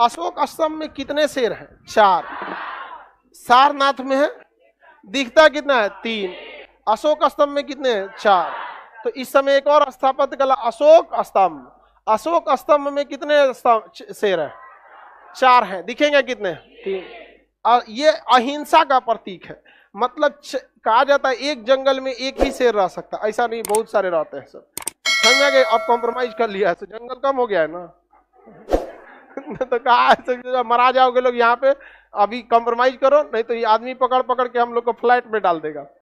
अशोक आश्रम में कितने शेर हैं चार सारनाथ में है दिखता कितना है तीन अशोक स्तंभ में कितने हैं चार तो इस समय एक और स्थापित कला अशोक स्तंभ अशोक स्तंभ में कितने शेर है चार हैं दिखेंगे कितने तीन और ये अहिंसा का प्रतीक है मतलब कहा जाता है एक जंगल में एक ही शेर रह सकता है ऐसा नहीं बहुत सारे रहते हैं सर समझा गए अब कॉम्प्रोमाइज कर लिया है तो जंगल कम हो गया है ना तो कहा ऐसे मरा जाओगे लोग यहाँ पे अभी कंप्रोमाइज करो नहीं तो ये आदमी पकड़ पकड़ के हम लोग को फ्लाइट में डाल देगा